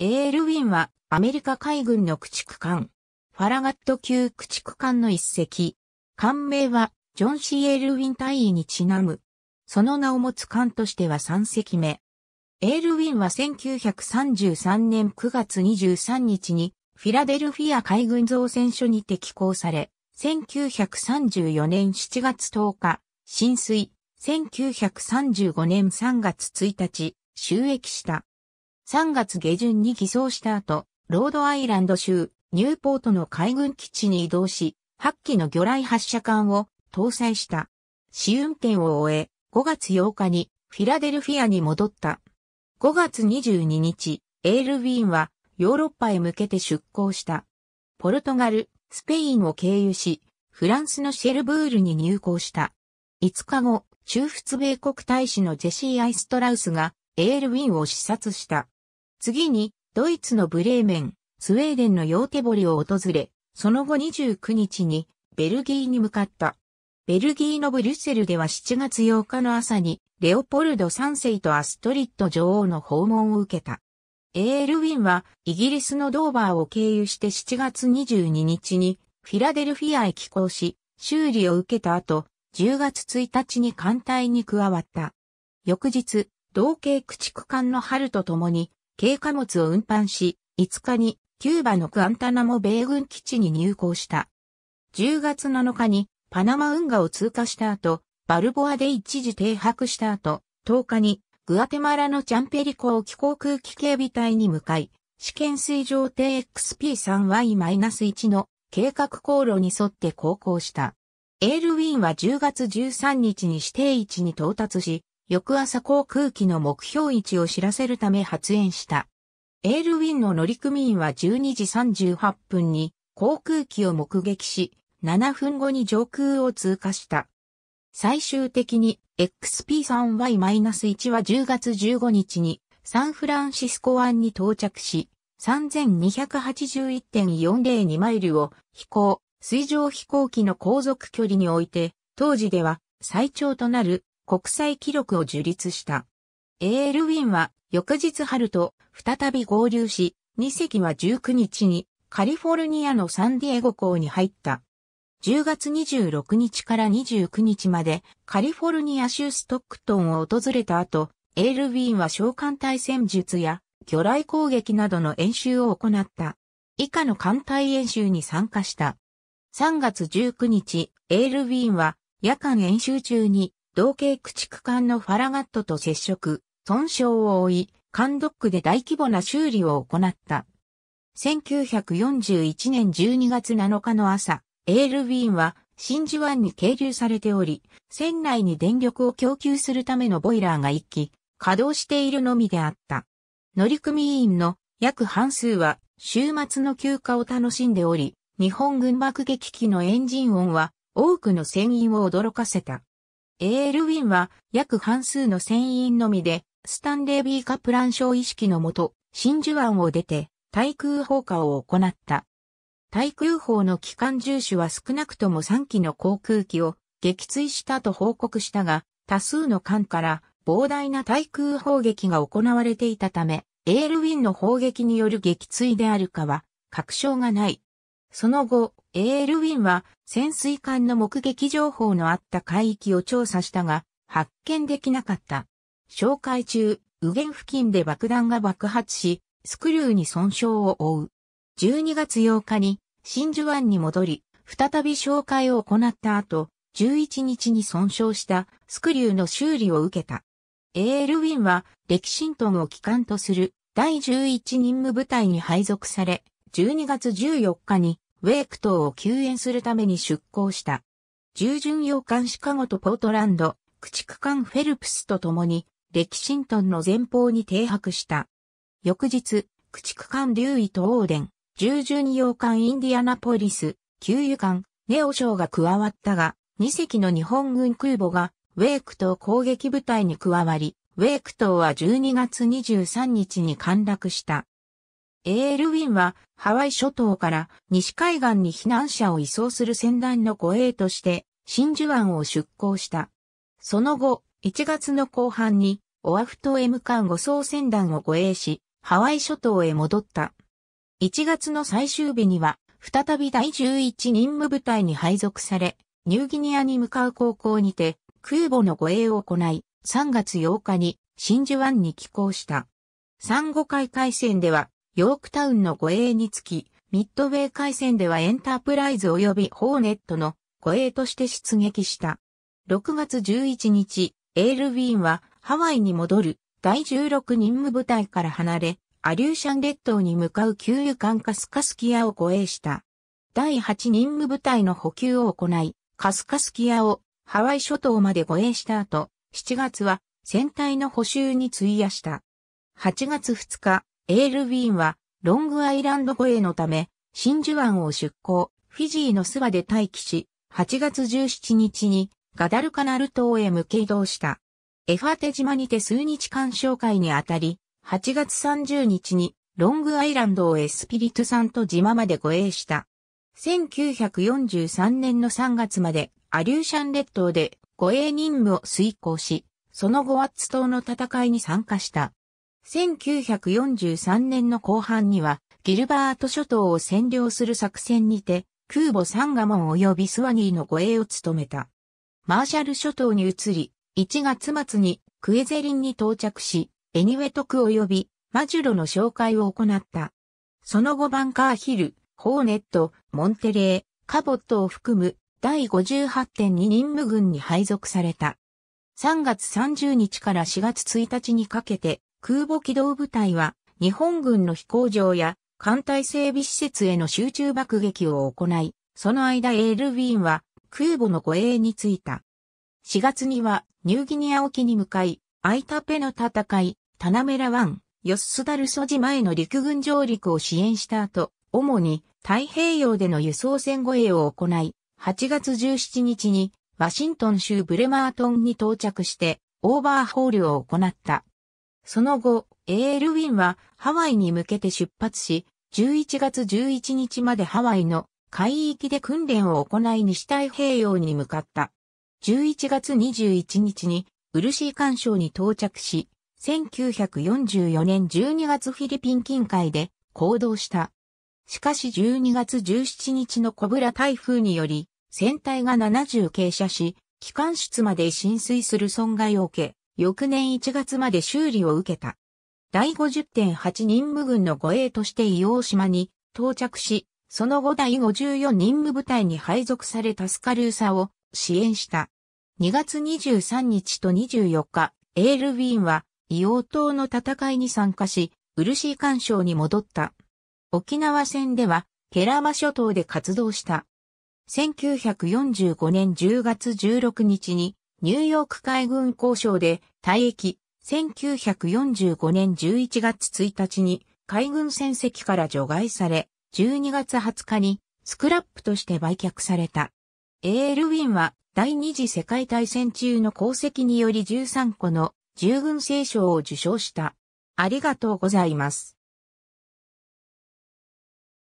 エールウィンはアメリカ海軍の駆逐艦、ファラガット級駆逐艦の一隻。艦名はジョン・シエールウィン大尉にちなむ。その名を持つ艦としては3隻目。エールウィンは1933年9月23日にフィラデルフィア海軍造船所に適行され、1934年7月10日、浸水、1935年3月1日、収益した。3月下旬に偽装した後、ロードアイランド州、ニューポートの海軍基地に移動し、8機の魚雷発射艦を搭載した。試運転を終え、5月8日にフィラデルフィアに戻った。5月22日、エールウィーンはヨーロッパへ向けて出港した。ポルトガル、スペインを経由し、フランスのシェルブールに入港した。5日後、中仏米国大使のジェシー・アイストラウスがエールウィンを視察した。次に、ドイツのブレーメン、スウェーデンのヨーテボリを訪れ、その後29日に、ベルギーに向かった。ベルギーのブリュッセルでは7月8日の朝に、レオポルド3世とアストリッド女王の訪問を受けた。エールウィンは、イギリスのドーバーを経由して7月22日に、フィラデルフィアへ寄港し、修理を受けた後、10月1日に艦隊に加わった。翌日、同系駆逐艦の春と共に、軽貨物を運搬し、5日にキューバのクアンタナモ米軍基地に入港した。10月7日にパナマ運河を通過した後、バルボアで一時停泊した後、10日にグアテマラのチャンペリ港気航空機警備隊に向かい、試験水上艇 XP3Y-1 の計画航路に沿って航行した。エールウィンは10月13日に指定位置に到達し、翌朝航空機の目標位置を知らせるため発煙した。エールウィンの乗組員は12時38分に航空機を目撃し、7分後に上空を通過した。最終的に XP3Y-1 は10月15日にサンフランシスコ湾に到着し、3281.402マイルを飛行、水上飛行機の航続距離において、当時では最長となる国際記録を樹立した。エールウィンは翌日春と再び合流し、2隻は19日にカリフォルニアのサンディエゴ港に入った。10月26日から29日までカリフォルニア州ストックトンを訪れた後、エールウィンは召喚対戦術や魚雷攻撃などの演習を行った。以下の艦隊演習に参加した。3月19日、エールウィンは夜間演習中に同系駆逐艦のファラガットと接触、損傷を負い、艦ドックで大規模な修理を行った。1941年12月7日の朝、エールウィーンは真珠湾に係留されており、船内に電力を供給するためのボイラーが一機、稼働しているのみであった。乗組員の約半数は週末の休暇を楽しんでおり、日本軍爆撃機のエンジン音は多くの船員を驚かせた。エールウィンは約半数の船員のみで、スタンレービー・カプラン賞意識のもと、真珠湾を出て、対空砲火を行った。対空砲の機関重視は少なくとも3機の航空機を撃墜したと報告したが、多数の艦から膨大な対空砲撃が行われていたため、エールウィンの砲撃による撃墜であるかは確証がない。その後、エールウィンは潜水艦の目撃情報のあった海域を調査したが、発見できなかった。紹介中、右舷付近で爆弾が爆発し、スクリューに損傷を負う。12月8日に真珠湾に戻り、再び紹介を行った後、11日に損傷したスクリューの修理を受けた。エールウィンはレキシントンを機関とする第11任務部隊に配属され、12月14日にウェーク島を救援するために出港した。従順洋艦シカゴとポートランド、駆逐艦フェルプスと共に、レキシントンの前方に停泊した。翌日、駆逐艦デューイとオーデン、従順洋艦インディアナポリス、給油艦、ネオショーが加わったが、2隻の日本軍空母が、ウェーク島攻撃部隊に加わり、ウェーク島は12月23日に陥落した。エールウィンはハワイ諸島から西海岸に避難者を移送する船団の護衛として真珠湾を出港した。その後、1月の後半にオアフ島へ向かう護送船団を護衛し、ハワイ諸島へ戻った。1月の最終日には再び第11任務部隊に配属され、ニューギニアに向かう航行にて空母の護衛を行い、3月8日に真珠湾に寄港した。産後海海戦ではヨークタウンの護衛につき、ミッドウェー海戦ではエンタープライズ及びホーネットの護衛として出撃した。6月11日、エールウィーンはハワイに戻る第16任務部隊から離れ、アリューシャン列島に向かう給油艦カスカスキアを護衛した。第8任務部隊の補給を行い、カスカスキアをハワイ諸島まで護衛した後、7月は船体の補修に費やした。8月2日、エールウィーンは、ロングアイランド護衛のため、真珠湾を出港、フィジーのスワで待機し、8月17日にガダルカナル島へ向け移動した。エファテ島にて数日間紹介にあたり、8月30日にロングアイランドをエスピリトさんと島まで護衛した。1943年の3月までアリューシャン列島で護衛任務を遂行し、その後ワッツ島の戦いに参加した。1943年の後半には、ギルバート諸島を占領する作戦にて、空母サンガモン及びスワニーの護衛を務めた。マーシャル諸島に移り、1月末にクエゼリンに到着し、エニウェトク及びマジュロの紹介を行った。その後バンカーヒル、ホーネット、モンテレー、カボットを含む第58.2任務軍に配属された。3月30日から4月1日にかけて空母機動部隊は日本軍の飛行場や艦隊整備施設への集中爆撃を行い、その間エールウィーンは空母の護衛についた。4月にはニューギニア沖に向かい、アイタペの戦い、タナメラ湾、ヨッスダルソ島への陸軍上陸を支援した後、主に太平洋での輸送船護衛を行い、8月17日にワシントン州ブレマートンに到着してオーバーホールを行った。その後、エールウィンはハワイに向けて出発し、11月11日までハワイの海域で訓練を行い西太平洋に向かった。11月21日にー干渉に到着し、1944年12月フィリピン近海で行動した。しかし12月17日のコブラ台風により、船体が70傾斜し、機関室まで浸水する損害を受け、翌年1月まで修理を受けた。第50.8任務軍の護衛として伊黄島に到着し、その後第54任務部隊に配属されたスカルーサを支援した。2月23日と24日、エールウィーンは伊黄島の戦いに参加し、漆干渉に戻った。沖縄戦では、ケラマ諸島で活動した。1945年10月16日に、ニューヨーク海軍交渉で退役、1945年11月1日に海軍戦績から除外され、12月20日にスクラップとして売却された。エールウィンは第二次世界大戦中の功績により13個の従軍聖賞を受賞した。ありがとうございます。